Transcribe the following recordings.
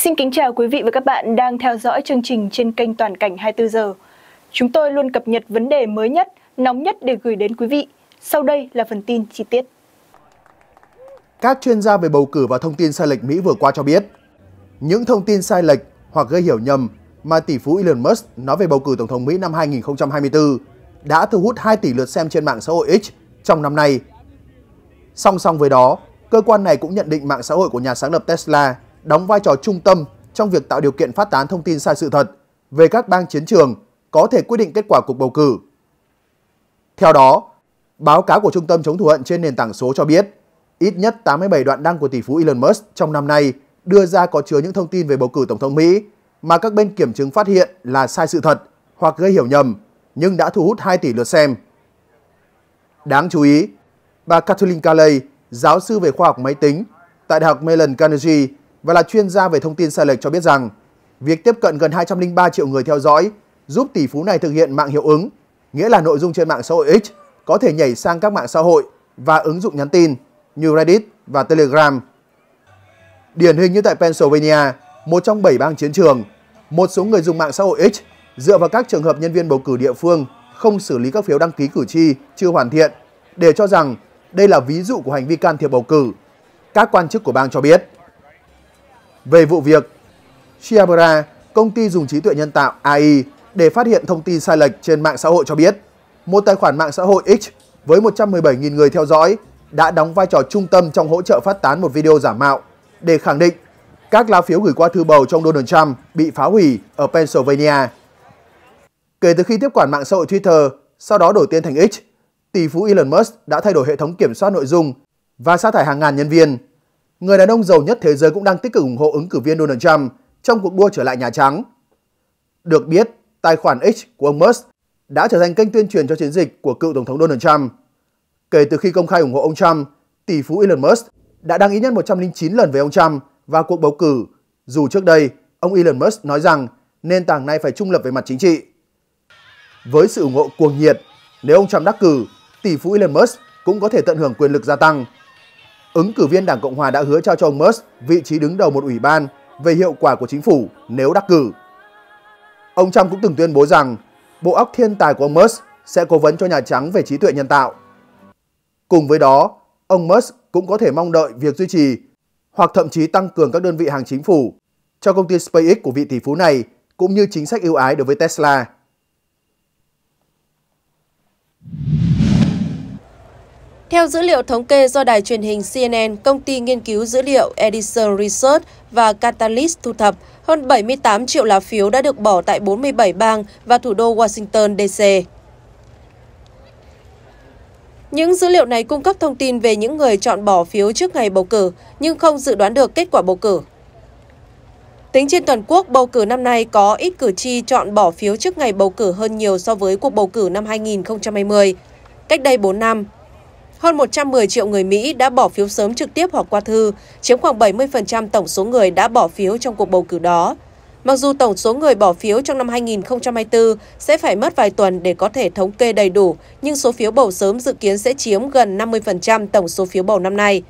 Xin kính chào quý vị và các bạn đang theo dõi chương trình trên kênh Toàn cảnh 24 giờ. Chúng tôi luôn cập nhật vấn đề mới nhất, nóng nhất để gửi đến quý vị. Sau đây là phần tin chi tiết. Các chuyên gia về bầu cử và thông tin sai lệch Mỹ vừa qua cho biết, những thông tin sai lệch hoặc gây hiểu nhầm mà tỷ phú Elon Musk nói về bầu cử tổng thống Mỹ năm 2024 đã thu hút 2 tỷ lượt xem trên mạng xã hội X trong năm nay. Song song với đó, cơ quan này cũng nhận định mạng xã hội của nhà sáng lập Tesla đóng vai trò trung tâm trong việc tạo điều kiện phát tán thông tin sai sự thật về các bang chiến trường có thể quyết định kết quả cuộc bầu cử. Theo đó, báo cáo của Trung tâm chống thù hận trên nền tảng số cho biết, ít nhất 87 đoạn đăng của tỷ phú Elon Musk trong năm nay đưa ra có chứa những thông tin về bầu cử tổng thống Mỹ mà các bên kiểm chứng phát hiện là sai sự thật hoặc gây hiểu nhầm nhưng đã thu hút 2 tỷ lượt xem. Đáng chú ý, bà Kathleen Caley, giáo sư về khoa học máy tính tại Đại học Mellon Carnegie và là chuyên gia về thông tin sai lệch cho biết rằng việc tiếp cận gần 203 triệu người theo dõi giúp tỷ phú này thực hiện mạng hiệu ứng, nghĩa là nội dung trên mạng xã hội X có thể nhảy sang các mạng xã hội và ứng dụng nhắn tin như Reddit và Telegram. Điển hình như tại Pennsylvania, một trong 7 bang chiến trường, một số người dùng mạng xã hội X dựa vào các trường hợp nhân viên bầu cử địa phương không xử lý các phiếu đăng ký cử tri chưa hoàn thiện để cho rằng đây là ví dụ của hành vi can thiệp bầu cử. Các quan chức của bang cho biết. Về vụ việc, Shiabara, công ty dùng trí tuệ nhân tạo AI để phát hiện thông tin sai lệch trên mạng xã hội cho biết, một tài khoản mạng xã hội X với 117.000 người theo dõi đã đóng vai trò trung tâm trong hỗ trợ phát tán một video giả mạo để khẳng định các lá phiếu gửi qua thư bầu trong Donald Trump bị phá hủy ở Pennsylvania. Kể từ khi tiếp quản mạng xã hội Twitter, sau đó đổi tên thành X, tỷ phú Elon Musk đã thay đổi hệ thống kiểm soát nội dung và sa thải hàng ngàn nhân viên người đàn ông giàu nhất thế giới cũng đang tích cực ủng hộ ứng cử viên Donald Trump trong cuộc đua trở lại Nhà Trắng. Được biết, tài khoản X của ông Musk đã trở thành kênh tuyên truyền cho chiến dịch của cựu Tổng thống Donald Trump. Kể từ khi công khai ủng hộ ông Trump, tỷ phú Elon Musk đã đăng ít nhất 109 lần về ông Trump và cuộc bầu cử, dù trước đây ông Elon Musk nói rằng nền tảng này phải trung lập về mặt chính trị. Với sự ủng hộ cuồng nhiệt, nếu ông Trump đắc cử, tỷ phú Elon Musk cũng có thể tận hưởng quyền lực gia tăng Ứng cử viên Đảng Cộng Hòa đã hứa trao cho ông Musk vị trí đứng đầu một ủy ban về hiệu quả của chính phủ nếu đắc cử. Ông Trump cũng từng tuyên bố rằng bộ óc thiên tài của ông Musk sẽ cố vấn cho Nhà Trắng về trí tuệ nhân tạo. Cùng với đó, ông Musk cũng có thể mong đợi việc duy trì hoặc thậm chí tăng cường các đơn vị hàng chính phủ cho công ty SpaceX của vị tỷ phú này cũng như chính sách ưu ái đối với Tesla. Theo dữ liệu thống kê do đài truyền hình CNN, công ty nghiên cứu dữ liệu Edison Research và Catalyst thu thập, hơn 78 triệu lá phiếu đã được bỏ tại 47 bang và thủ đô Washington, D.C. Những dữ liệu này cung cấp thông tin về những người chọn bỏ phiếu trước ngày bầu cử, nhưng không dự đoán được kết quả bầu cử. Tính trên toàn quốc, bầu cử năm nay có ít cử tri chọn bỏ phiếu trước ngày bầu cử hơn nhiều so với cuộc bầu cử năm 2020. Cách đây 4 năm, hơn 110 triệu người Mỹ đã bỏ phiếu sớm trực tiếp hoặc qua thư, chiếm khoảng 70% tổng số người đã bỏ phiếu trong cuộc bầu cử đó. Mặc dù tổng số người bỏ phiếu trong năm 2024 sẽ phải mất vài tuần để có thể thống kê đầy đủ, nhưng số phiếu bầu sớm dự kiến sẽ chiếm gần 50% tổng số phiếu bầu năm nay.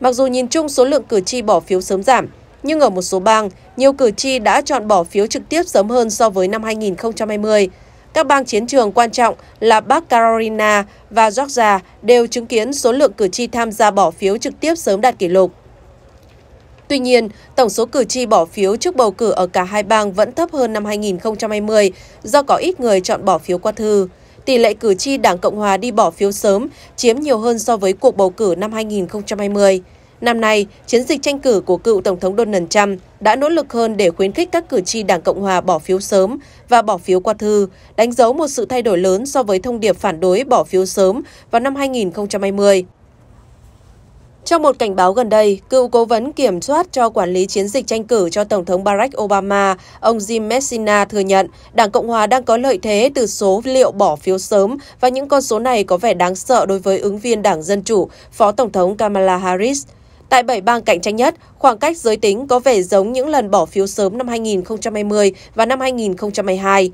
Mặc dù nhìn chung số lượng cử tri bỏ phiếu sớm giảm, nhưng ở một số bang, nhiều cử tri đã chọn bỏ phiếu trực tiếp sớm hơn so với năm 2020. Các bang chiến trường quan trọng là Bắc Carolina và Georgia đều chứng kiến số lượng cử tri tham gia bỏ phiếu trực tiếp sớm đạt kỷ lục. Tuy nhiên, tổng số cử tri bỏ phiếu trước bầu cử ở cả hai bang vẫn thấp hơn năm 2020 do có ít người chọn bỏ phiếu qua thư. Tỷ lệ cử tri Đảng Cộng Hòa đi bỏ phiếu sớm chiếm nhiều hơn so với cuộc bầu cử năm 2020. Năm nay, chiến dịch tranh cử của cựu Tổng thống Donald Trump đã nỗ lực hơn để khuyến khích các cử tri Đảng Cộng Hòa bỏ phiếu sớm và bỏ phiếu qua thư, đánh dấu một sự thay đổi lớn so với thông điệp phản đối bỏ phiếu sớm vào năm 2020. Trong một cảnh báo gần đây, cựu cố vấn kiểm soát cho quản lý chiến dịch tranh cử cho Tổng thống Barack Obama, ông Jim Messina thừa nhận Đảng Cộng Hòa đang có lợi thế từ số liệu bỏ phiếu sớm và những con số này có vẻ đáng sợ đối với ứng viên Đảng Dân Chủ, Phó Tổng thống Kamala Harris – Tại 7 bang cạnh tranh nhất, khoảng cách giới tính có vẻ giống những lần bỏ phiếu sớm năm 2020 và năm 2022.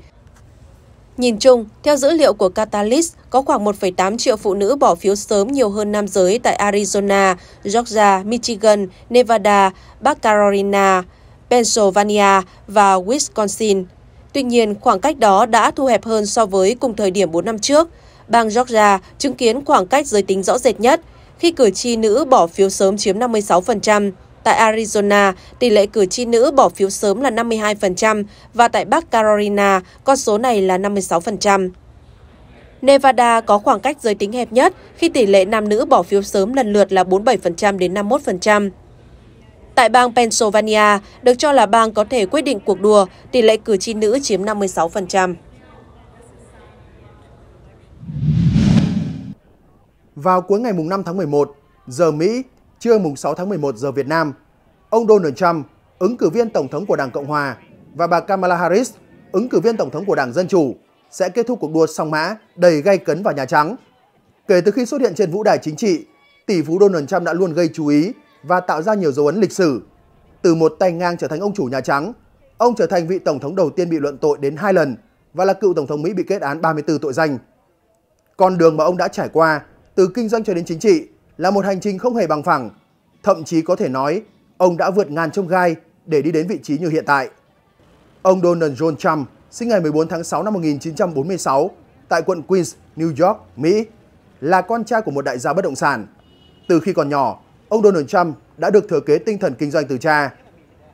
Nhìn chung, theo dữ liệu của Catalyst, có khoảng 1,8 triệu phụ nữ bỏ phiếu sớm nhiều hơn nam giới tại Arizona, Georgia, Michigan, Nevada, Bắc Carolina, Pennsylvania và Wisconsin. Tuy nhiên, khoảng cách đó đã thu hẹp hơn so với cùng thời điểm 4 năm trước. Bang Georgia chứng kiến khoảng cách giới tính rõ rệt nhất – khi cử tri nữ bỏ phiếu sớm chiếm 56%. Tại Arizona, tỷ lệ cử tri nữ bỏ phiếu sớm là 52% và tại Bắc Carolina, con số này là 56%. Nevada có khoảng cách giới tính hẹp nhất khi tỷ lệ nam nữ bỏ phiếu sớm lần lượt là 47% đến 51%. Tại bang Pennsylvania, được cho là bang có thể quyết định cuộc đua, tỷ lệ cử tri nữ chiếm 56%. Vào cuối ngày mùng 5 tháng 11, giờ Mỹ, trưa mùng 6 tháng 11 giờ Việt Nam, ông Donald Trump, ứng cử viên Tổng thống của Đảng Cộng Hòa và bà Kamala Harris, ứng cử viên Tổng thống của Đảng Dân Chủ, sẽ kết thúc cuộc đua song mã đầy gay cấn vào Nhà Trắng. Kể từ khi xuất hiện trên vũ đài chính trị, tỷ phú Donald Trump đã luôn gây chú ý và tạo ra nhiều dấu ấn lịch sử. Từ một tay ngang trở thành ông chủ Nhà Trắng, ông trở thành vị Tổng thống đầu tiên bị luận tội đến hai lần và là cựu Tổng thống Mỹ bị kết án 34 tội danh. Con đường mà ông đã trải qua từ kinh doanh cho đến chính trị là một hành trình không hề bằng phẳng. Thậm chí có thể nói, ông đã vượt ngàn chông gai để đi đến vị trí như hiện tại. Ông Donald John Trump sinh ngày 14 tháng 6 năm 1946 tại quận Queens, New York, Mỹ, là con trai của một đại gia bất động sản. Từ khi còn nhỏ, ông Donald Trump đã được thừa kế tinh thần kinh doanh từ cha.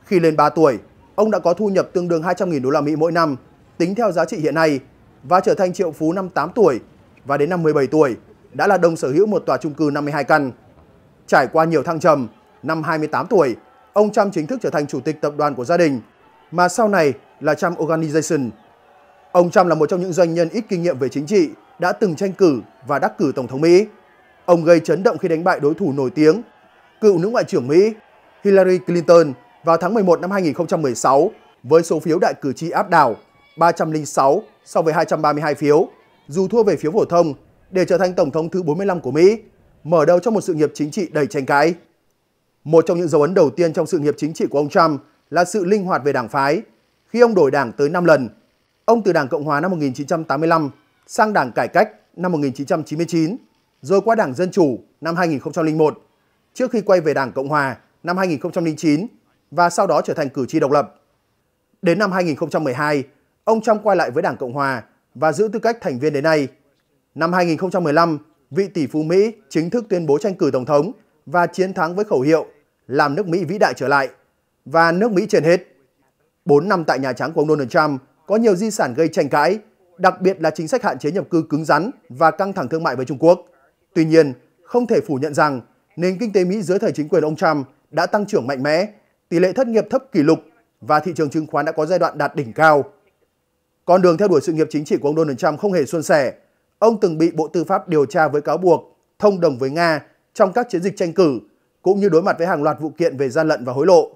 Khi lên 3 tuổi, ông đã có thu nhập tương đương 200.000 đô la Mỹ mỗi năm, tính theo giá trị hiện nay, và trở thành triệu phú năm 8 tuổi và đến năm 17 tuổi, đã là đồng sở hữu một tòa trung cư 52 căn. Trải qua nhiều thăng trầm, năm 28 tuổi, ông Trump chính thức trở thành chủ tịch tập đoàn của gia đình, mà sau này là Trump Organization. Ông Trump là một trong những doanh nhân ít kinh nghiệm về chính trị, đã từng tranh cử và đắc cử Tổng thống Mỹ. Ông gây chấn động khi đánh bại đối thủ nổi tiếng, cựu nữ ngoại trưởng Mỹ Hillary Clinton vào tháng 11 năm 2016 với số phiếu đại cử tri áp đảo 306 so với 232 phiếu, dù thua về phiếu phổ thông để trở thành Tổng thống thứ 45 của Mỹ, mở đầu cho một sự nghiệp chính trị đầy tranh cãi. Một trong những dấu ấn đầu tiên trong sự nghiệp chính trị của ông Trump là sự linh hoạt về đảng phái. Khi ông đổi đảng tới 5 lần, ông từ Đảng Cộng hòa năm 1985 sang Đảng Cải cách năm 1999, rồi qua Đảng Dân chủ năm 2001, trước khi quay về Đảng Cộng hòa năm 2009 và sau đó trở thành cử tri độc lập. Đến năm 2012, ông Trump quay lại với Đảng Cộng hòa và giữ tư cách thành viên đến nay. Năm 2015, vị tỷ phú Mỹ chính thức tuyên bố tranh cử Tổng thống và chiến thắng với khẩu hiệu làm nước Mỹ vĩ đại trở lại và nước Mỹ trên hết. 4 năm tại Nhà Trắng của ông Donald Trump có nhiều di sản gây tranh cãi, đặc biệt là chính sách hạn chế nhập cư cứng rắn và căng thẳng thương mại với Trung Quốc. Tuy nhiên, không thể phủ nhận rằng nền kinh tế Mỹ dưới thời chính quyền ông Trump đã tăng trưởng mạnh mẽ, tỷ lệ thất nghiệp thấp kỷ lục và thị trường chứng khoán đã có giai đoạn đạt đỉnh cao. Con đường theo đuổi sự nghiệp chính trị của ông Donald Trump không hề suôn sẻ, Ông từng bị Bộ Tư pháp điều tra với cáo buộc thông đồng với Nga trong các chiến dịch tranh cử cũng như đối mặt với hàng loạt vụ kiện về gian lận và hối lộ.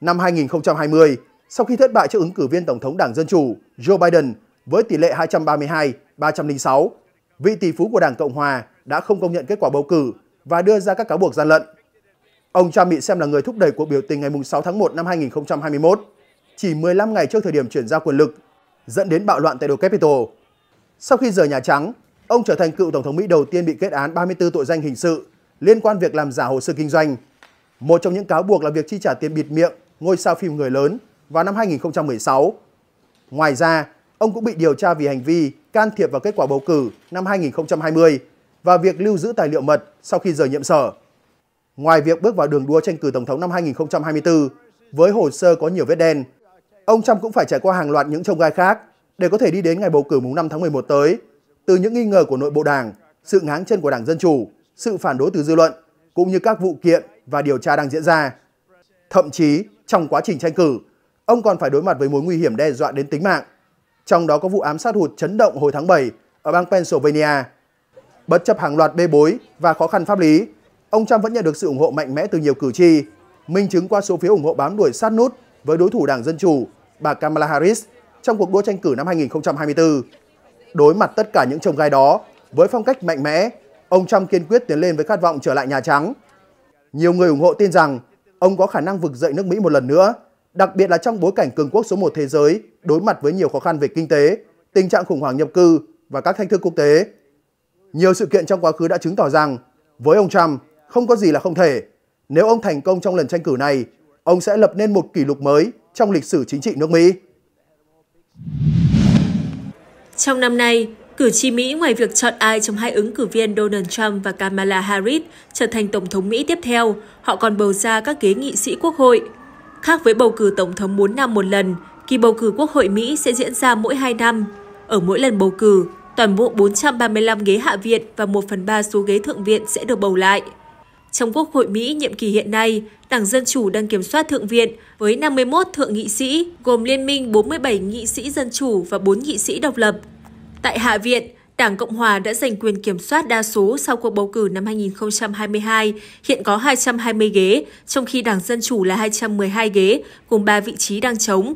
Năm 2020, sau khi thất bại trước ứng cử viên Tổng thống Đảng Dân Chủ Joe Biden với tỷ lệ 232-306, vị tỷ phú của Đảng Cộng Hòa đã không công nhận kết quả bầu cử và đưa ra các cáo buộc gian lận. Ông Trump bị xem là người thúc đẩy cuộc biểu tình ngày 6 tháng 1 năm 2021, chỉ 15 ngày trước thời điểm chuyển giao quyền lực, dẫn đến bạo loạn tại đồi Capitol sau khi rời Nhà Trắng, ông trở thành cựu Tổng thống Mỹ đầu tiên bị kết án 34 tội danh hình sự liên quan việc làm giả hồ sơ kinh doanh. Một trong những cáo buộc là việc chi trả tiền bịt miệng ngôi sao phim người lớn vào năm 2016. Ngoài ra, ông cũng bị điều tra vì hành vi can thiệp vào kết quả bầu cử năm 2020 và việc lưu giữ tài liệu mật sau khi rời nhiệm sở. Ngoài việc bước vào đường đua tranh cử Tổng thống năm 2024 với hồ sơ có nhiều vết đen, ông Trump cũng phải trải qua hàng loạt những trông gai khác để có thể đi đến ngày bầu cử mùng 5 tháng 11 tới. Từ những nghi ngờ của nội bộ đảng, sự ngáng chân của Đảng Dân Chủ, sự phản đối từ dư luận, cũng như các vụ kiện và điều tra đang diễn ra. Thậm chí, trong quá trình tranh cử, ông còn phải đối mặt với mối nguy hiểm đe dọa đến tính mạng. Trong đó có vụ ám sát hụt chấn động hồi tháng 7 ở bang Pennsylvania. Bất chấp hàng loạt bê bối và khó khăn pháp lý, ông Trump vẫn nhận được sự ủng hộ mạnh mẽ từ nhiều cử tri, minh chứng qua số phiếu ủng hộ bám đuổi sát nút với đối thủ Đảng Dân Chủ, bà Kamala Harris trong cuộc đua tranh cử năm 2024. Đối mặt tất cả những trông gai đó, với phong cách mạnh mẽ, ông Trump kiên quyết tiến lên với khát vọng trở lại Nhà Trắng. Nhiều người ủng hộ tin rằng ông có khả năng vực dậy nước Mỹ một lần nữa, đặc biệt là trong bối cảnh cường quốc số một thế giới đối mặt với nhiều khó khăn về kinh tế, tình trạng khủng hoảng nhập cư và các thách thức quốc tế. Nhiều sự kiện trong quá khứ đã chứng tỏ rằng với ông Trump không có gì là không thể. Nếu ông thành công trong lần tranh cử này, ông sẽ lập nên một kỷ lục mới trong lịch sử chính trị nước Mỹ. Trong năm nay, cử tri Mỹ ngoài việc chọn ai trong hai ứng cử viên Donald Trump và Kamala Harris trở thành Tổng thống Mỹ tiếp theo, họ còn bầu ra các ghế nghị sĩ quốc hội. Khác với bầu cử Tổng thống 4 năm một lần, kỳ bầu cử Quốc hội Mỹ sẽ diễn ra mỗi 2 năm. Ở mỗi lần bầu cử, toàn bộ 435 ghế hạ viện và 1 phần 3 số ghế thượng viện sẽ được bầu lại. Trong Quốc hội Mỹ nhiệm kỳ hiện nay, Đảng Dân Chủ đang kiểm soát Thượng viện với 51 thượng nghị sĩ, gồm liên minh 47 nghị sĩ Dân Chủ và 4 nghị sĩ độc lập. Tại Hạ viện, Đảng Cộng Hòa đã giành quyền kiểm soát đa số sau cuộc bầu cử năm 2022, hiện có 220 ghế, trong khi Đảng Dân Chủ là 212 ghế, cùng 3 vị trí đang trống.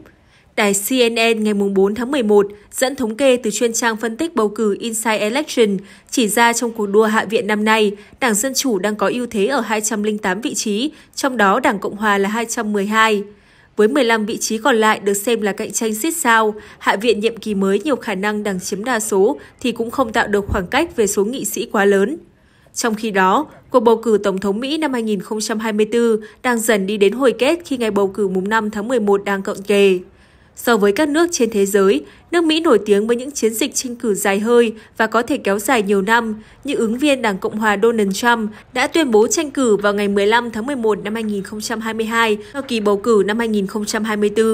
Đài CNN ngày 4 tháng 11 dẫn thống kê từ chuyên trang phân tích bầu cử Inside Election chỉ ra trong cuộc đua Hạ viện năm nay, Đảng Dân Chủ đang có ưu thế ở 208 vị trí, trong đó Đảng Cộng Hòa là 212. Với 15 vị trí còn lại được xem là cạnh tranh xít sao, Hạ viện nhiệm kỳ mới nhiều khả năng Đảng chiếm đa số thì cũng không tạo được khoảng cách về số nghị sĩ quá lớn. Trong khi đó, cuộc bầu cử Tổng thống Mỹ năm 2024 đang dần đi đến hồi kết khi ngày bầu cử mùng 5 tháng 11 đang cận kề. So với các nước trên thế giới, nước Mỹ nổi tiếng với những chiến dịch tranh cử dài hơi và có thể kéo dài nhiều năm, như ứng viên Đảng Cộng hòa Donald Trump đã tuyên bố tranh cử vào ngày 15 tháng 11 năm 2022 cho kỳ bầu cử năm 2024.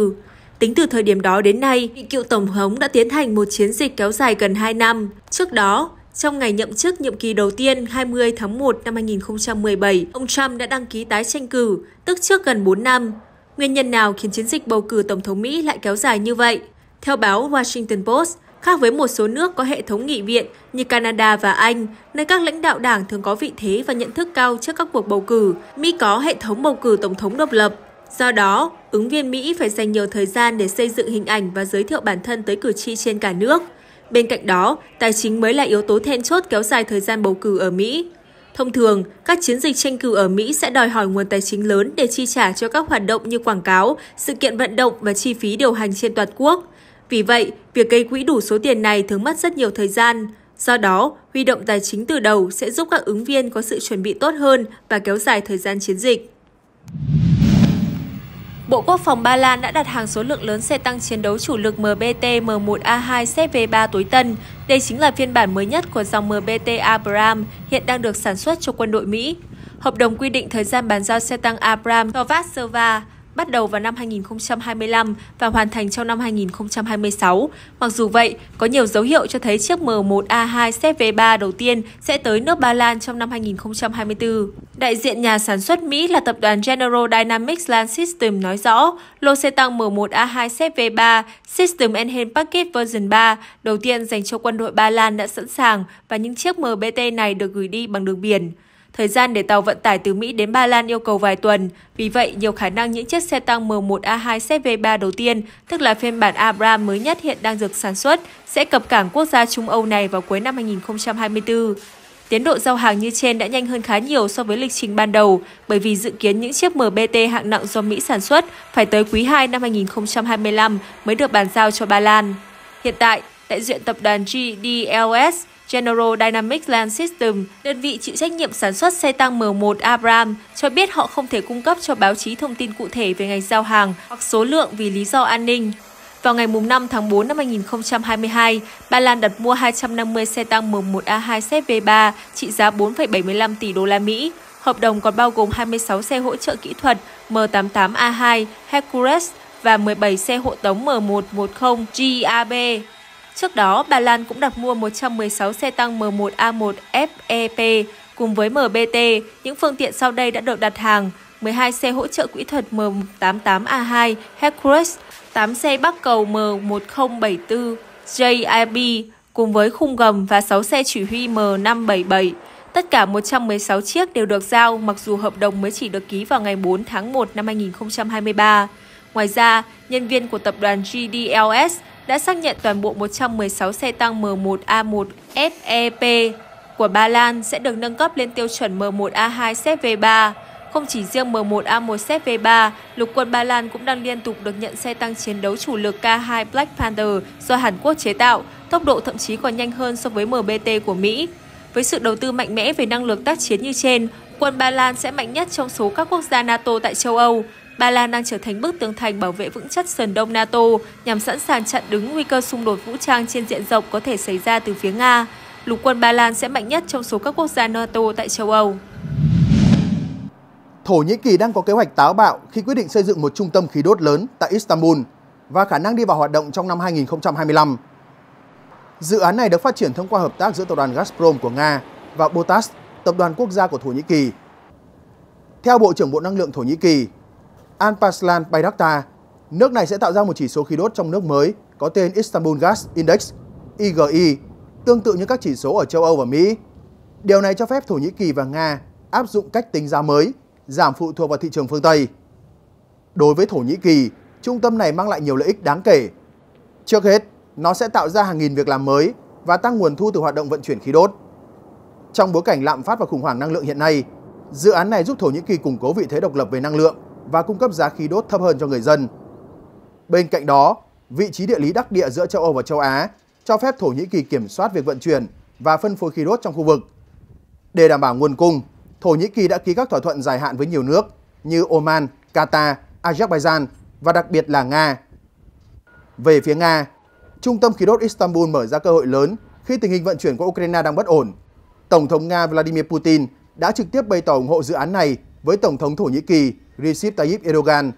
Tính từ thời điểm đó đến nay, vị cựu Tổng thống đã tiến hành một chiến dịch kéo dài gần 2 năm. Trước đó, trong ngày nhậm chức nhiệm kỳ đầu tiên 20 tháng 1 năm 2017, ông Trump đã đăng ký tái tranh cử, tức trước gần 4 năm. Nguyên nhân nào khiến chiến dịch bầu cử Tổng thống Mỹ lại kéo dài như vậy? Theo báo Washington Post, khác với một số nước có hệ thống nghị viện như Canada và Anh, nơi các lãnh đạo đảng thường có vị thế và nhận thức cao trước các cuộc bầu cử, Mỹ có hệ thống bầu cử Tổng thống độc lập. Do đó, ứng viên Mỹ phải dành nhiều thời gian để xây dựng hình ảnh và giới thiệu bản thân tới cử tri trên cả nước. Bên cạnh đó, tài chính mới là yếu tố then chốt kéo dài thời gian bầu cử ở Mỹ. Thông thường, các chiến dịch tranh cử ở Mỹ sẽ đòi hỏi nguồn tài chính lớn để chi trả cho các hoạt động như quảng cáo, sự kiện vận động và chi phí điều hành trên toàn quốc. Vì vậy, việc gây quỹ đủ số tiền này thường mất rất nhiều thời gian. Do đó, huy động tài chính từ đầu sẽ giúp các ứng viên có sự chuẩn bị tốt hơn và kéo dài thời gian chiến dịch. Bộ Quốc phòng Ba Lan đã đặt hàng số lượng lớn xe tăng chiến đấu chủ lực MBT M1A2 CV3 tối tân. Đây chính là phiên bản mới nhất của dòng MBT Abram hiện đang được sản xuất cho quân đội Mỹ. Hợp đồng quy định thời gian bàn giao xe tăng Abram cho Vassava bắt đầu vào năm 2025 và hoàn thành trong năm 2026. Mặc dù vậy, có nhiều dấu hiệu cho thấy chiếc M1A2 CV3 đầu tiên sẽ tới nước Ba Lan trong năm 2024. Đại diện nhà sản xuất Mỹ là tập đoàn General Dynamics Land System nói rõ, lô xe tăng M1A2 CV3 System Enhanced Package version 3 đầu tiên dành cho quân đội Ba Lan đã sẵn sàng và những chiếc MBT này được gửi đi bằng đường biển. Thời gian để tàu vận tải từ Mỹ đến Ba Lan yêu cầu vài tuần. Vì vậy, nhiều khả năng những chiếc xe tăng M1A2 CV3 đầu tiên, tức là phiên bản Abram mới nhất hiện đang được sản xuất, sẽ cập cảng quốc gia Trung Âu này vào cuối năm 2024. Tiến độ giao hàng như trên đã nhanh hơn khá nhiều so với lịch trình ban đầu, bởi vì dự kiến những chiếc MBT hạng nặng do Mỹ sản xuất phải tới quý 2 năm 2025 mới được bàn giao cho Ba Lan. Hiện tại, đại diện tập đoàn GDLS General Dynamics Land System, đơn vị chịu trách nhiệm sản xuất xe tăng M1 Abrams, cho biết họ không thể cung cấp cho báo chí thông tin cụ thể về ngày giao hàng hoặc số lượng vì lý do an ninh. Vào ngày 5 tháng 4 năm 2022, Ba Lan đặt mua 250 xe tăng M1A2 ZV3 trị giá 4,75 tỷ đô la Mỹ. Hợp đồng còn bao gồm 26 xe hỗ trợ kỹ thuật M88A2 Hercules và 17 xe hộ tống M110 GAB. E Trước đó, Ba Lan cũng đặt mua 116 xe tăng M1A1 FEP cùng với MBT. Những phương tiện sau đây đã được đặt hàng, 12 xe hỗ trợ kỹ thuật M88A2 Hercules, 8 xe bắc cầu M1074 JIB cùng với khung gầm và 6 xe chỉ huy M577. Tất cả 116 chiếc đều được giao mặc dù hợp đồng mới chỉ được ký vào ngày 4 tháng 1 năm 2023. Ngoài ra, nhân viên của tập đoàn GDLS đã xác nhận toàn bộ 116 xe tăng M1A1 FEP của Ba Lan sẽ được nâng cấp lên tiêu chuẩn M1A2 CV3. Không chỉ riêng M1A1 CV3, lục quân Ba Lan cũng đang liên tục được nhận xe tăng chiến đấu chủ lực K2 Black Panther do Hàn Quốc chế tạo, tốc độ thậm chí còn nhanh hơn so với MBT của Mỹ. Với sự đầu tư mạnh mẽ về năng lực tác chiến như trên, quân Ba Lan sẽ mạnh nhất trong số các quốc gia NATO tại châu Âu. Ba Lan đang trở thành bức tường thành bảo vệ vững chắc sườn đông NATO nhằm sẵn sàng chặn đứng nguy cơ xung đột vũ trang trên diện rộng có thể xảy ra từ phía Nga. Lục quân Ba Lan sẽ mạnh nhất trong số các quốc gia NATO tại châu Âu. Thổ Nhĩ Kỳ đang có kế hoạch táo bạo khi quyết định xây dựng một trung tâm khí đốt lớn tại Istanbul và khả năng đi vào hoạt động trong năm 2025. Dự án này được phát triển thông qua hợp tác giữa tập đoàn Gazprom của Nga và Botas, tập đoàn quốc gia của Thổ Nhĩ Kỳ. Theo Bộ trưởng Bộ Năng lượng Thổ Nhĩ Kỳ, Alpaslan Bayraktar, nước này sẽ tạo ra một chỉ số khí đốt trong nước mới có tên Istanbul Gas Index, IGI, tương tự như các chỉ số ở châu Âu và Mỹ. Điều này cho phép Thổ Nhĩ Kỳ và Nga áp dụng cách tính giá mới, giảm phụ thuộc vào thị trường phương Tây. Đối với Thổ Nhĩ Kỳ, trung tâm này mang lại nhiều lợi ích đáng kể. Trước hết, nó sẽ tạo ra hàng nghìn việc làm mới và tăng nguồn thu từ hoạt động vận chuyển khí đốt. Trong bối cảnh lạm phát và khủng hoảng năng lượng hiện nay, dự án này giúp Thổ Nhĩ Kỳ củng cố vị thế độc lập về năng lượng và cung cấp giá khí đốt thấp hơn cho người dân. Bên cạnh đó, vị trí địa lý đắc địa giữa châu Âu và châu Á cho phép Thổ Nhĩ Kỳ kiểm soát việc vận chuyển và phân phối khí đốt trong khu vực. Để đảm bảo nguồn cung, Thổ Nhĩ Kỳ đã ký các thỏa thuận dài hạn với nhiều nước như Oman, Qatar, Azerbaijan và đặc biệt là Nga. Về phía Nga, Trung tâm khí đốt Istanbul mở ra cơ hội lớn khi tình hình vận chuyển của Ukraine đang bất ổn. Tổng thống Nga Vladimir Putin đã trực tiếp bày tỏ ủng hộ dự án này với Tổng thống Thổ Nhĩ Kỳ Recep Tayyip Erdogan.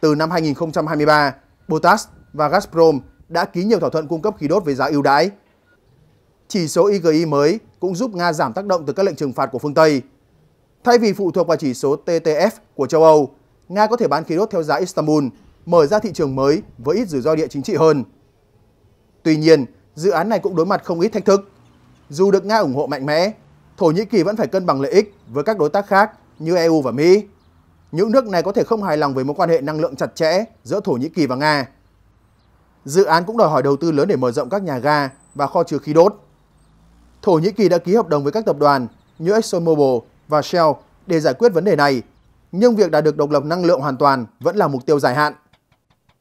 Từ năm 2023, Botas và Gazprom đã ký nhiều thỏa thuận cung cấp khí đốt với giá ưu đãi. Chỉ số IGI mới cũng giúp Nga giảm tác động từ các lệnh trừng phạt của phương Tây. Thay vì phụ thuộc vào chỉ số TTF của châu Âu, Nga có thể bán khí đốt theo giá Istanbul, mở ra thị trường mới với ít rủi ro địa chính trị hơn. Tuy nhiên, dự án này cũng đối mặt không ít thách thức. Dù được Nga ủng hộ mạnh mẽ, Thổ Nhĩ Kỳ vẫn phải cân bằng lợi ích với các đối tác khác như EU và Mỹ những nước này có thể không hài lòng với mối quan hệ năng lượng chặt chẽ giữa Thổ Nhĩ Kỳ và Nga. Dự án cũng đòi hỏi đầu tư lớn để mở rộng các nhà ga và kho chứa khí đốt. Thổ Nhĩ Kỳ đã ký hợp đồng với các tập đoàn như ExxonMobil và Shell để giải quyết vấn đề này, nhưng việc đạt được độc lập năng lượng hoàn toàn vẫn là mục tiêu dài hạn.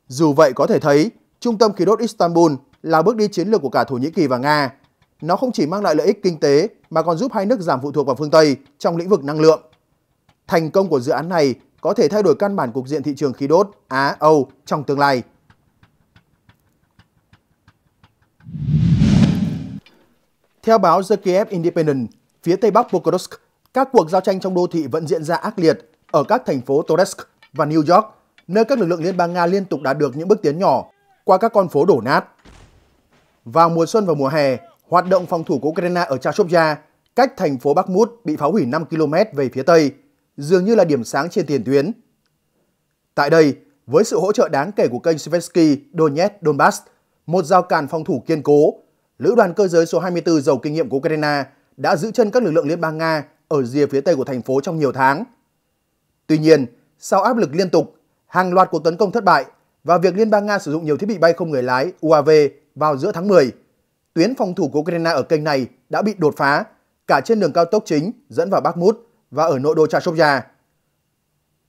Dù vậy có thể thấy, trung tâm khí đốt Istanbul là bước đi chiến lược của cả Thổ Nhĩ Kỳ và Nga. Nó không chỉ mang lại lợi ích kinh tế mà còn giúp hai nước giảm phụ thuộc vào phương Tây trong lĩnh vực năng lượng thành công của dự án này có thể thay đổi căn bản cục diện thị trường khí đốt Á-Âu trong tương lai. Theo báo The Kiev Independent, phía tây bắc Pokrovsk, các cuộc giao tranh trong đô thị vẫn diễn ra ác liệt ở các thành phố toresk và New York, nơi các lực lượng Liên bang Nga liên tục đạt được những bước tiến nhỏ qua các con phố đổ nát. Vào mùa xuân và mùa hè, hoạt động phòng thủ của Ukraine ở Chashobja, cách thành phố Bakhmut bị phá hủy 5 km về phía tây, dường như là điểm sáng trên tiền tuyến. Tại đây, với sự hỗ trợ đáng kể của kênh Svetsky, Donetsk, Donbass, một giao cản phòng thủ kiên cố, lữ đoàn cơ giới số 24 giàu kinh nghiệm của Ukraine đã giữ chân các lực lượng Liên bang Nga ở rìa phía tây của thành phố trong nhiều tháng. Tuy nhiên, sau áp lực liên tục, hàng loạt cuộc tấn công thất bại và việc Liên bang Nga sử dụng nhiều thiết bị bay không người lái UAV vào giữa tháng 10, tuyến phòng thủ của Ukraine ở kênh này đã bị đột phá, cả trên đường cao tốc chính dẫn vào Bakhmut và ở nội đô Chashovya.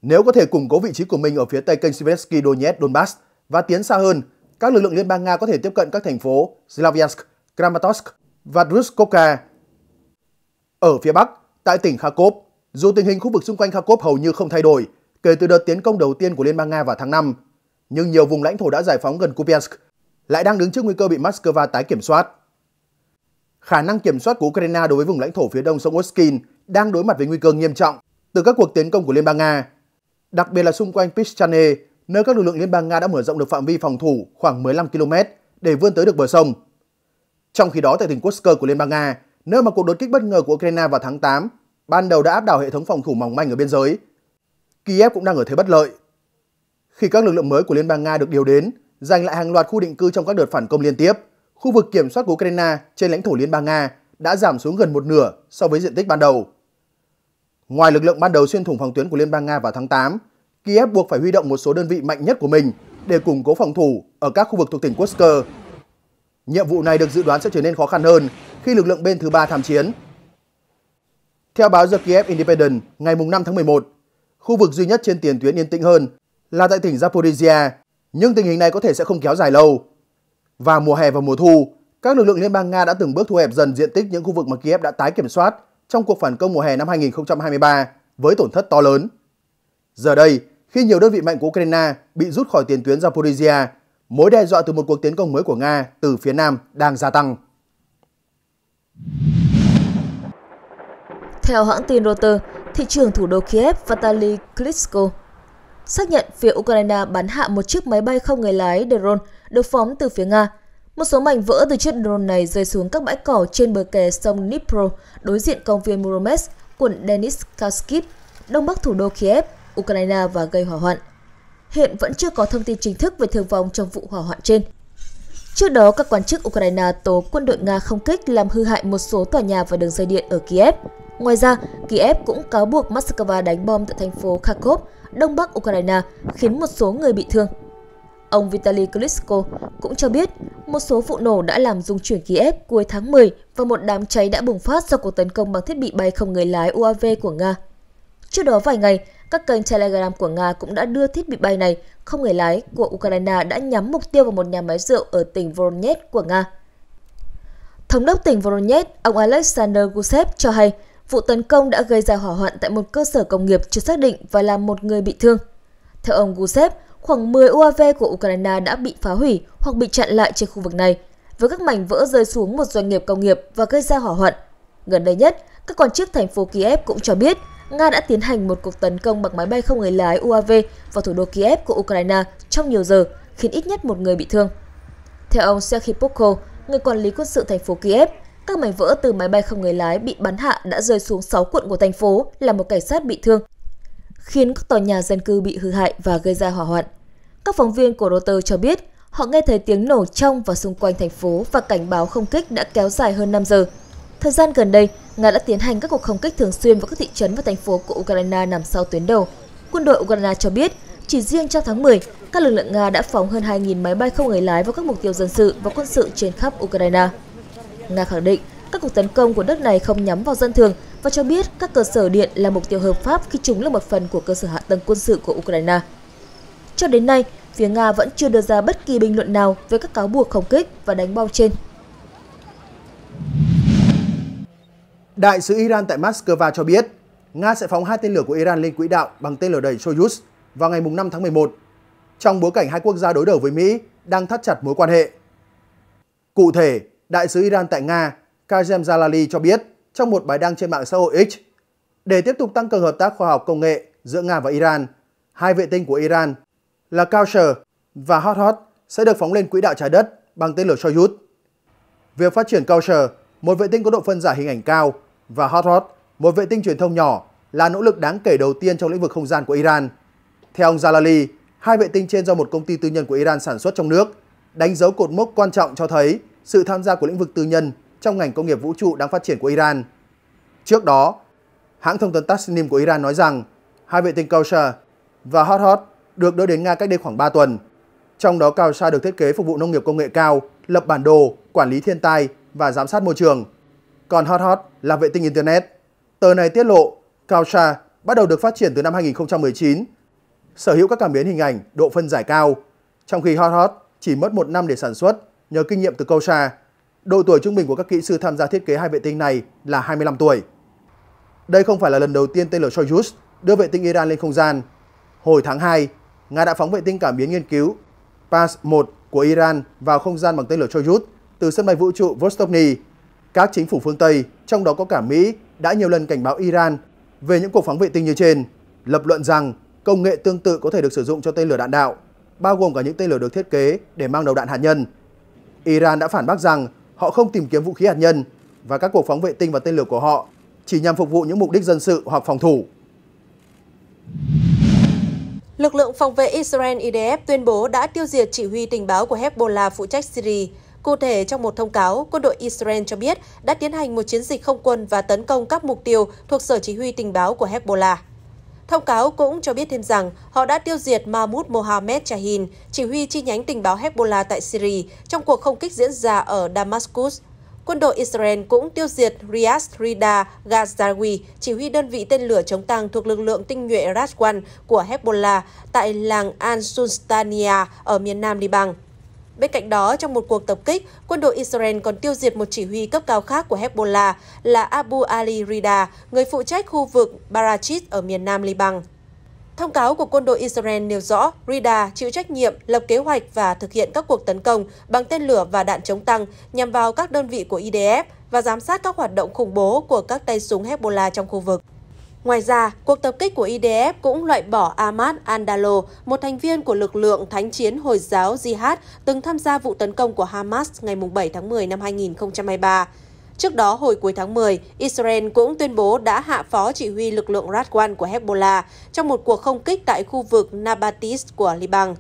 Nếu có thể củng cố vị trí của mình ở phía tây kênh Svetsky Donetsk Donbass và tiến xa hơn, các lực lượng liên bang Nga có thể tiếp cận các thành phố Slavyansk, Kramatorsk và Druskovka. Ở phía bắc, tại tỉnh Kharkov, dù tình hình khu vực xung quanh Kharkov hầu như không thay đổi kể từ đợt tiến công đầu tiên của Liên bang Nga vào tháng 5, nhưng nhiều vùng lãnh thổ đã giải phóng gần Kupiansk lại đang đứng trước nguy cơ bị Moscow tái kiểm soát. Khả năng kiểm soát của Ukraine đối với vùng lãnh thổ phía đông sông Oskin đang đối mặt với nguy cơ nghiêm trọng từ các cuộc tiến công của Liên bang Nga, đặc biệt là xung quanh Pichane, nơi các lực lượng Liên bang Nga đã mở rộng được phạm vi phòng thủ khoảng 15 km để vươn tới được bờ sông. Trong khi đó tại tỉnh Kursk của Liên bang Nga, nơi mà cuộc đột kích bất ngờ của Ukraine vào tháng 8 ban đầu đã áp đảo hệ thống phòng thủ mỏng manh ở biên giới, Kiev cũng đang ở thế bất lợi. Khi các lực lượng mới của Liên bang Nga được điều đến, giành lại hàng loạt khu định cư trong các đợt phản công liên tiếp, khu vực kiểm soát của Ukraine trên lãnh thổ Liên bang Nga đã giảm xuống gần một nửa so với diện tích ban đầu. Ngoài lực lượng ban đầu xuyên thủng phòng tuyến của Liên bang Nga vào tháng 8, Kiev buộc phải huy động một số đơn vị mạnh nhất của mình để củng cố phòng thủ ở các khu vực thuộc tỉnh Kursk. Nhiệm vụ này được dự đoán sẽ trở nên khó khăn hơn khi lực lượng bên thứ ba tham chiến. Theo báo The Kiev Independent ngày 5 tháng 11, khu vực duy nhất trên tiền tuyến yên tĩnh hơn là tại tỉnh Zaporizhia, nhưng tình hình này có thể sẽ không kéo dài lâu. Vào mùa hè và mùa thu, các lực lượng Liên bang Nga đã từng bước thu hẹp dần diện tích những khu vực mà Kiev đã tái kiểm soát trong cuộc phản công mùa hè năm 2023 với tổn thất to lớn. Giờ đây, khi nhiều đơn vị mạnh của Ukraine bị rút khỏi tiền tuyến Zaporizhia, mối đe dọa từ một cuộc tiến công mới của Nga từ phía Nam đang gia tăng. Theo hãng tin Reuters, thị trưởng thủ đô Kiev Vitaly Klitschko xác nhận phía Ukraine bắn hạ một chiếc máy bay không người lái drone được phóng từ phía Nga một số mảnh vỡ từ chiếc drone này rơi xuống các bãi cỏ trên bờ kè sông Dnipro, đối diện công viên Muromets, quận Denis Deniskaskip, đông bắc thủ đô Kiev, Ukraine và gây hỏa hoạn. Hiện vẫn chưa có thông tin chính thức về thương vong trong vụ hỏa hoạn trên. Trước đó, các quan chức Ukraine tố quân đội Nga không kích làm hư hại một số tòa nhà và đường dây điện ở Kiev. Ngoài ra, Kiev cũng cáo buộc Moscow đánh bom tại thành phố Kharkov, đông bắc Ukraine, khiến một số người bị thương. Ông Vitaly Klitschko cũng cho biết một số vụ nổ đã làm dung chuyển Kiev cuối tháng 10 và một đám cháy đã bùng phát sau cuộc tấn công bằng thiết bị bay không người lái UAV của Nga. Trước đó vài ngày, các kênh Telegram của Nga cũng đã đưa thiết bị bay này không người lái của Ukraine đã nhắm mục tiêu vào một nhà máy rượu ở tỉnh Voronezh của Nga. Thống đốc tỉnh Voronezh, ông Alexander Gusev cho hay vụ tấn công đã gây ra hỏa hoạn tại một cơ sở công nghiệp chưa xác định và làm một người bị thương. Theo ông Gusev, khoảng 10 UAV của Ukraine đã bị phá hủy hoặc bị chặn lại trên khu vực này, với các mảnh vỡ rơi xuống một doanh nghiệp công nghiệp và gây ra hỏa hoạn. Gần đây nhất, các quan chức thành phố Kiev cũng cho biết Nga đã tiến hành một cuộc tấn công bằng máy bay không người lái UAV vào thủ đô Kiev của Ukraine trong nhiều giờ, khiến ít nhất một người bị thương. Theo ông Sergei Pokko, người quản lý quân sự thành phố Kiev, các mảnh vỡ từ máy bay không người lái bị bắn hạ đã rơi xuống 6 quận của thành phố, làm một cảnh sát bị thương khiến các tòa nhà dân cư bị hư hại và gây ra hỏa hoạn. Các phóng viên của Reuters cho biết, họ nghe thấy tiếng nổ trong và xung quanh thành phố và cảnh báo không kích đã kéo dài hơn 5 giờ. Thời gian gần đây, Nga đã tiến hành các cuộc không kích thường xuyên vào các thị trấn và thành phố của Ukraine nằm sau tuyến đầu. Quân đội Ukraine cho biết, chỉ riêng trong tháng 10, các lực lượng Nga đã phóng hơn 2.000 máy bay không người lái vào các mục tiêu dân sự và quân sự trên khắp Ukraine. Nga khẳng định, các cuộc tấn công của đất này không nhắm vào dân thường và cho biết các cơ sở điện là mục tiêu hợp pháp khi chúng là một phần của cơ sở hạ tầng quân sự của Ukraine. Cho đến nay, phía Nga vẫn chưa đưa ra bất kỳ bình luận nào về các cáo buộc không kích và đánh bom trên. Đại sứ Iran tại Moscow cho biết, Nga sẽ phóng hai tên lửa của Iran lên quỹ đạo bằng tên lửa đẩy Soyuz vào ngày 5 tháng 11, trong bối cảnh hai quốc gia đối đầu với Mỹ đang thắt chặt mối quan hệ. Cụ thể, đại sứ Iran tại Nga Kazem Jalali cho biết, trong một bài đăng trên mạng xã hội X để tiếp tục tăng cường hợp tác khoa học công nghệ giữa Nga và Iran. Hai vệ tinh của Iran là Kausher và Hot Hot sẽ được phóng lên quỹ đạo trái đất bằng tên lửa Soyuz. Việc phát triển Kausher, một vệ tinh có độ phân giải hình ảnh cao, và Hot Hot, một vệ tinh truyền thông nhỏ, là nỗ lực đáng kể đầu tiên trong lĩnh vực không gian của Iran. Theo ông Jalali, hai vệ tinh trên do một công ty tư nhân của Iran sản xuất trong nước, đánh dấu cột mốc quan trọng cho thấy sự tham gia của lĩnh vực tư nhân trong ngành công nghiệp vũ trụ đang phát triển của Iran. Trước đó, hãng thông tấn Tasnim của Iran nói rằng hai vệ tinh Kausha và Hot Hot được đưa đến Nga cách đây khoảng 3 tuần. Trong đó Kausha được thiết kế phục vụ nông nghiệp công nghệ cao, lập bản đồ, quản lý thiên tai và giám sát môi trường. Còn Hot Hot là vệ tinh Internet. Tờ này tiết lộ Kausha bắt đầu được phát triển từ năm 2019, sở hữu các cảm biến hình ảnh độ phân giải cao, trong khi Hot Hot chỉ mất một năm để sản xuất nhờ kinh nghiệm từ Kausha. Độ tuổi trung bình của các kỹ sư tham gia thiết kế hai vệ tinh này là 25 tuổi. Đây không phải là lần đầu tiên tên lửa Soyuz đưa vệ tinh Iran lên không gian. Hồi tháng 2, Nga đã phóng vệ tinh cảm biến nghiên cứu PAS-1 của Iran vào không gian bằng tên lửa Soyuz từ sân bay vũ trụ Vostokny. Các chính phủ phương Tây, trong đó có cả Mỹ, đã nhiều lần cảnh báo Iran về những cuộc phóng vệ tinh như trên, lập luận rằng công nghệ tương tự có thể được sử dụng cho tên lửa đạn đạo, bao gồm cả những tên lửa được thiết kế để mang đầu đạn hạt nhân. Iran đã phản bác rằng họ không tìm kiếm vũ khí hạt nhân và các cuộc phóng vệ tinh và tên lửa của họ chỉ nhằm phục vụ những mục đích dân sự hoặc phòng thủ. Lực lượng phòng vệ Israel IDF tuyên bố đã tiêu diệt chỉ huy tình báo của Hezbollah phụ trách Syria. Cụ thể, trong một thông cáo, quân đội Israel cho biết đã tiến hành một chiến dịch không quân và tấn công các mục tiêu thuộc sở chỉ huy tình báo của Hezbollah. Thông cáo cũng cho biết thêm rằng họ đã tiêu diệt Mahmoud Mohamed Shahin, chỉ huy chi nhánh tình báo Hezbollah tại Syria trong cuộc không kích diễn ra ở Damascus. Quân đội Israel cũng tiêu diệt Riyad Rida Ghazawi, chỉ huy đơn vị tên lửa chống tăng thuộc lực lượng tinh nhuệ Rajwan của Hezbollah tại làng Al-Sunstania ở miền nam Liban. Bên cạnh đó, trong một cuộc tập kích, quân đội Israel còn tiêu diệt một chỉ huy cấp cao khác của Hezbollah là Abu Ali Rida, người phụ trách khu vực Barachit ở miền nam Liban. Thông cáo của quân đội Israel nêu rõ Rida chịu trách nhiệm lập kế hoạch và thực hiện các cuộc tấn công bằng tên lửa và đạn chống tăng nhằm vào các đơn vị của IDF và giám sát các hoạt động khủng bố của các tay súng Hezbollah trong khu vực. Ngoài ra, cuộc tập kích của IDF cũng loại bỏ Ahmad Andalo, một thành viên của lực lượng thánh chiến Hồi giáo Jihad từng tham gia vụ tấn công của Hamas ngày 7 tháng 10 năm 2023. Trước đó, hồi cuối tháng 10, Israel cũng tuyên bố đã hạ phó chỉ huy lực lượng Radwan của Hezbollah trong một cuộc không kích tại khu vực Nabatis của Liban.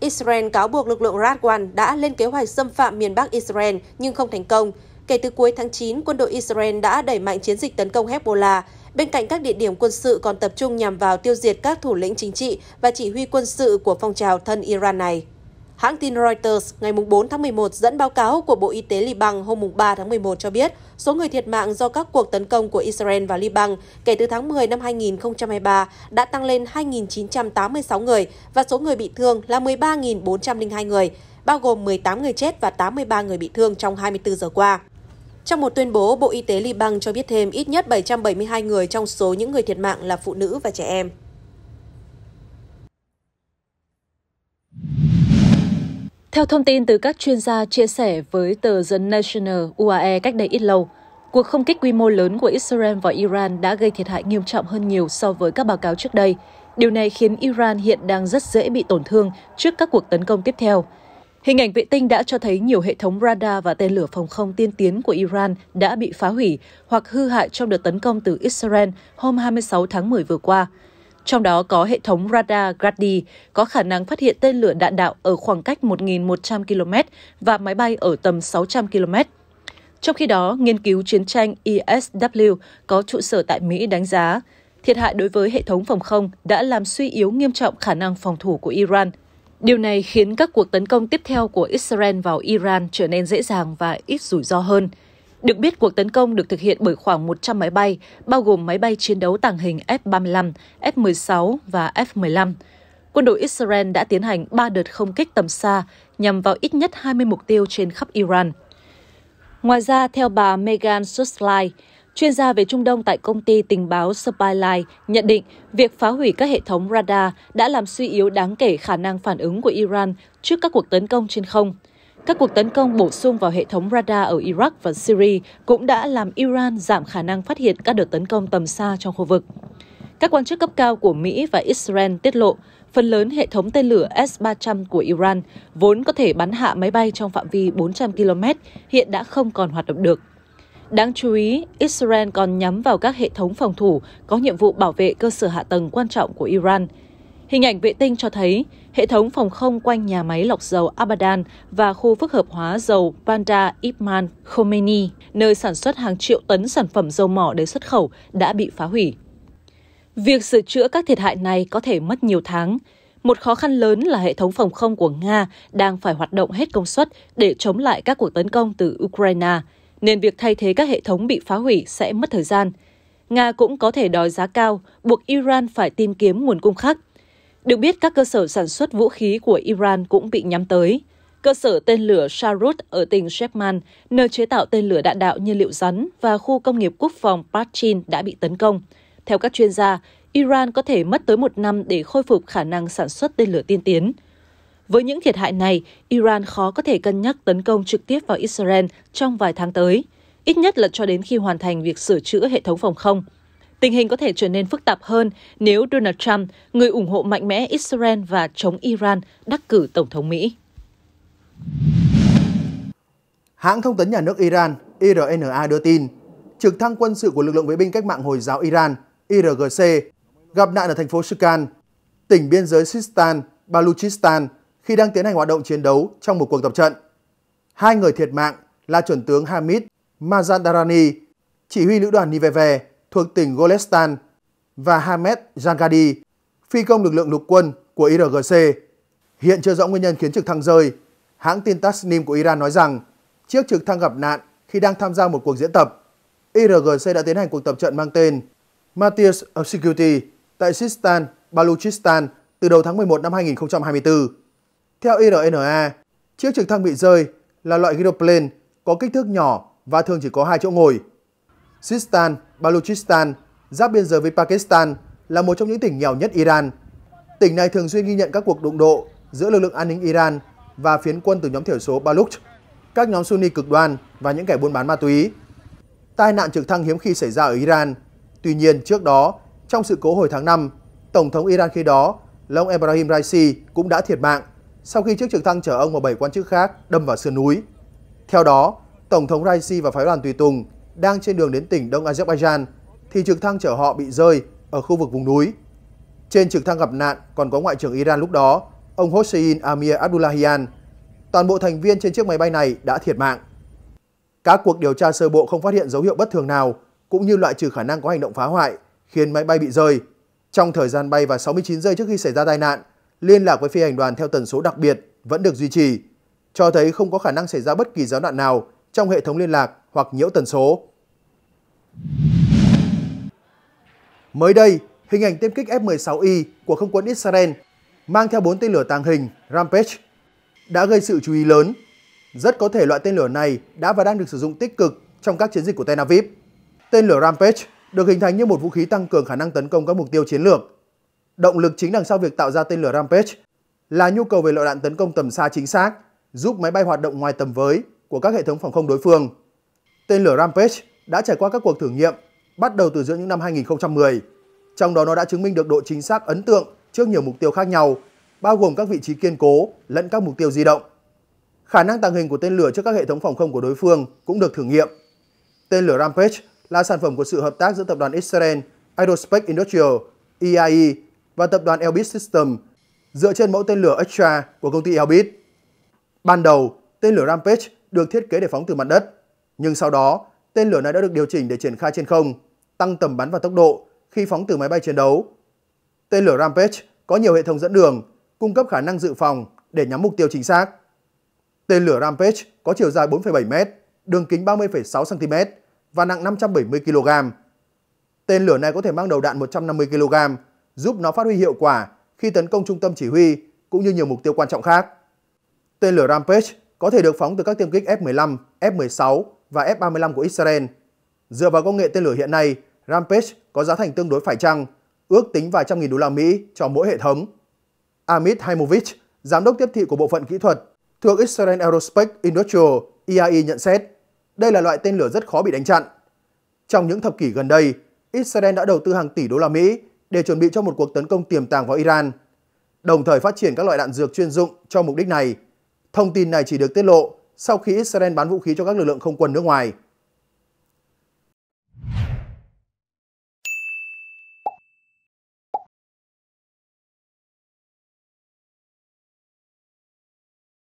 Israel cáo buộc lực lượng Radwan đã lên kế hoạch xâm phạm miền Bắc Israel nhưng không thành công. Kể từ cuối tháng 9, quân đội Israel đã đẩy mạnh chiến dịch tấn công Hezbollah. Bên cạnh các địa điểm quân sự còn tập trung nhằm vào tiêu diệt các thủ lĩnh chính trị và chỉ huy quân sự của phong trào thân Iran này. Hãng tin Reuters ngày 4 tháng 11 dẫn báo cáo của Bộ Y tế Liban hôm 3 tháng 11 cho biết số người thiệt mạng do các cuộc tấn công của Israel và Liban kể từ tháng 10 năm 2023 đã tăng lên 2.986 người và số người bị thương là 13.402 người, bao gồm 18 người chết và 83 người bị thương trong 24 giờ qua. Trong một tuyên bố, Bộ Y tế Liban cho biết thêm ít nhất 772 người trong số những người thiệt mạng là phụ nữ và trẻ em. Theo thông tin từ các chuyên gia chia sẻ với tờ The National UAE cách đây ít lâu, cuộc không kích quy mô lớn của Israel vào Iran đã gây thiệt hại nghiêm trọng hơn nhiều so với các báo cáo trước đây. Điều này khiến Iran hiện đang rất dễ bị tổn thương trước các cuộc tấn công tiếp theo. Hình ảnh vệ tinh đã cho thấy nhiều hệ thống radar và tên lửa phòng không tiên tiến của Iran đã bị phá hủy hoặc hư hại trong đợt tấn công từ Israel hôm 26 tháng 10 vừa qua. Trong đó có hệ thống radar Grady có khả năng phát hiện tên lửa đạn đạo ở khoảng cách 1.100 km và máy bay ở tầm 600 km. Trong khi đó, nghiên cứu chiến tranh ESW có trụ sở tại Mỹ đánh giá, thiệt hại đối với hệ thống phòng không đã làm suy yếu nghiêm trọng khả năng phòng thủ của Iran – Điều này khiến các cuộc tấn công tiếp theo của Israel vào Iran trở nên dễ dàng và ít rủi ro hơn. Được biết, cuộc tấn công được thực hiện bởi khoảng 100 máy bay, bao gồm máy bay chiến đấu tàng hình F-35, F-16 và F-15. Quân đội Israel đã tiến hành 3 đợt không kích tầm xa nhằm vào ít nhất 20 mục tiêu trên khắp Iran. Ngoài ra, theo bà Megan Suslai, Chuyên gia về Trung Đông tại công ty tình báo Spyline nhận định việc phá hủy các hệ thống radar đã làm suy yếu đáng kể khả năng phản ứng của Iran trước các cuộc tấn công trên không. Các cuộc tấn công bổ sung vào hệ thống radar ở Iraq và Syria cũng đã làm Iran giảm khả năng phát hiện các đợt tấn công tầm xa trong khu vực. Các quan chức cấp cao của Mỹ và Israel tiết lộ, phần lớn hệ thống tên lửa S-300 của Iran, vốn có thể bắn hạ máy bay trong phạm vi 400 km, hiện đã không còn hoạt động được. Đáng chú ý, Israel còn nhắm vào các hệ thống phòng thủ có nhiệm vụ bảo vệ cơ sở hạ tầng quan trọng của Iran. Hình ảnh vệ tinh cho thấy hệ thống phòng không quanh nhà máy lọc dầu Abadan và khu phức hợp hóa dầu Panda Ibman Khomeini, nơi sản xuất hàng triệu tấn sản phẩm dầu mỏ để xuất khẩu, đã bị phá hủy. Việc sửa chữa các thiệt hại này có thể mất nhiều tháng. Một khó khăn lớn là hệ thống phòng không của Nga đang phải hoạt động hết công suất để chống lại các cuộc tấn công từ Ukraine – nên việc thay thế các hệ thống bị phá hủy sẽ mất thời gian. Nga cũng có thể đòi giá cao, buộc Iran phải tìm kiếm nguồn cung khác. Được biết, các cơ sở sản xuất vũ khí của Iran cũng bị nhắm tới. Cơ sở tên lửa Sharut ở tỉnh Shekman, nơi chế tạo tên lửa đạn đạo nhiên liệu rắn và khu công nghiệp quốc phòng Parchin đã bị tấn công. Theo các chuyên gia, Iran có thể mất tới một năm để khôi phục khả năng sản xuất tên lửa tiên tiến. Với những thiệt hại này, Iran khó có thể cân nhắc tấn công trực tiếp vào Israel trong vài tháng tới, ít nhất là cho đến khi hoàn thành việc sửa chữa hệ thống phòng không. Tình hình có thể trở nên phức tạp hơn nếu Donald Trump, người ủng hộ mạnh mẽ Israel và chống Iran, đắc cử Tổng thống Mỹ. Hãng thông tấn nhà nước Iran IRNA đưa tin, trực thăng quân sự của lực lượng vệ binh cách mạng Hồi giáo Iran IRGC gặp nạn ở thành phố Sukan, tỉnh biên giới Sistan, Baluchistan khi đang tiến hành hoạt động chiến đấu trong một cuộc tập trận. Hai người thiệt mạng là chuẩn tướng Hamid Mazadarani, chỉ huy lữ đoàn Niveve thuộc tỉnh Golestan và Hamed Jangadi, phi công lực lượng lục quân của IRGC. Hiện chưa rõ nguyên nhân khiến trực thăng rơi. Hãng tin Tasnim của Iran nói rằng chiếc trực thăng gặp nạn khi đang tham gia một cuộc diễn tập. IRGC đã tiến hành cuộc tập trận mang tên Matthias Security tại Sistan, Baluchistan từ đầu tháng 11 năm 2024. Theo IRNA, chiếc trực thăng bị rơi là loại hydroplane có kích thước nhỏ và thường chỉ có hai chỗ ngồi. Sistan, Balochistan, giáp biên giới với Pakistan là một trong những tỉnh nghèo nhất Iran. Tỉnh này thường xuyên ghi nhận các cuộc đụng độ giữa lực lượng an ninh Iran và phiến quân từ nhóm thiểu số Baluch, các nhóm Sunni cực đoan và những kẻ buôn bán ma túy. Tai nạn trực thăng hiếm khi xảy ra ở Iran. Tuy nhiên, trước đó, trong sự cố hồi tháng 5, Tổng thống Iran khi đó là ông Ebrahim Raisi cũng đã thiệt mạng sau khi chiếc trực thăng chở ông và 7 quan chức khác đâm vào sườn núi. Theo đó, Tổng thống Raisi và phái đoàn Tùy Tùng đang trên đường đến tỉnh Đông Azerbaijan thì trực thăng chở họ bị rơi ở khu vực vùng núi. Trên trực thăng gặp nạn còn có Ngoại trưởng Iran lúc đó, ông Hossein Amir Abdullahian. Toàn bộ thành viên trên chiếc máy bay này đã thiệt mạng. Các cuộc điều tra sơ bộ không phát hiện dấu hiệu bất thường nào, cũng như loại trừ khả năng có hành động phá hoại, khiến máy bay bị rơi. Trong thời gian bay và 69 giây trước khi xảy ra tai nạn, liên lạc với phi hành đoàn theo tần số đặc biệt vẫn được duy trì, cho thấy không có khả năng xảy ra bất kỳ gián đoạn nào trong hệ thống liên lạc hoặc nhiễu tần số. Mới đây, hình ảnh tiêm kích F-16I của không quân Israel mang theo 4 tên lửa tàng hình Rampage đã gây sự chú ý lớn. Rất có thể loại tên lửa này đã và đang được sử dụng tích cực trong các chiến dịch của Tel Aviv. Tên lửa Rampage được hình thành như một vũ khí tăng cường khả năng tấn công các mục tiêu chiến lược động lực chính đằng sau việc tạo ra tên lửa Rampage là nhu cầu về loại đạn tấn công tầm xa chính xác, giúp máy bay hoạt động ngoài tầm với của các hệ thống phòng không đối phương. Tên lửa Rampage đã trải qua các cuộc thử nghiệm bắt đầu từ giữa những năm 2010. Trong đó nó đã chứng minh được độ chính xác ấn tượng trước nhiều mục tiêu khác nhau, bao gồm các vị trí kiên cố lẫn các mục tiêu di động. Khả năng tàng hình của tên lửa trước các hệ thống phòng không của đối phương cũng được thử nghiệm. Tên lửa Rampage là sản phẩm của sự hợp tác giữa tập đoàn Israel Aerospace Industrial EIE và tập đoàn Elbit System dựa trên mẫu tên lửa Extra của công ty Elbit. Ban đầu, tên lửa Rampage được thiết kế để phóng từ mặt đất, nhưng sau đó, tên lửa này đã được điều chỉnh để triển khai trên không, tăng tầm bắn và tốc độ khi phóng từ máy bay chiến đấu. Tên lửa Rampage có nhiều hệ thống dẫn đường, cung cấp khả năng dự phòng để nhắm mục tiêu chính xác. Tên lửa Rampage có chiều dài 4,7m, đường kính 30,6cm và nặng 570kg. Tên lửa này có thể mang đầu đạn 150kg giúp nó phát huy hiệu quả khi tấn công trung tâm chỉ huy cũng như nhiều mục tiêu quan trọng khác. Tên lửa Rampage có thể được phóng từ các tiêm kích F-15, F-16 và F-35 của Israel. Dựa vào công nghệ tên lửa hiện nay, Rampage có giá thành tương đối phải chăng, ước tính vài trăm nghìn đô la Mỹ cho mỗi hệ thống. Amit Haimovich, giám đốc tiếp thị của bộ phận kỹ thuật thuộc Israel Aerospace Industrial IAI e e nhận xét, đây là loại tên lửa rất khó bị đánh chặn. Trong những thập kỷ gần đây, Israel đã đầu tư hàng tỷ đô la Mỹ để chuẩn bị cho một cuộc tấn công tiềm tàng vào Iran, đồng thời phát triển các loại đạn dược chuyên dụng cho mục đích này. Thông tin này chỉ được tiết lộ sau khi Israel bán vũ khí cho các lực lượng không quân nước ngoài.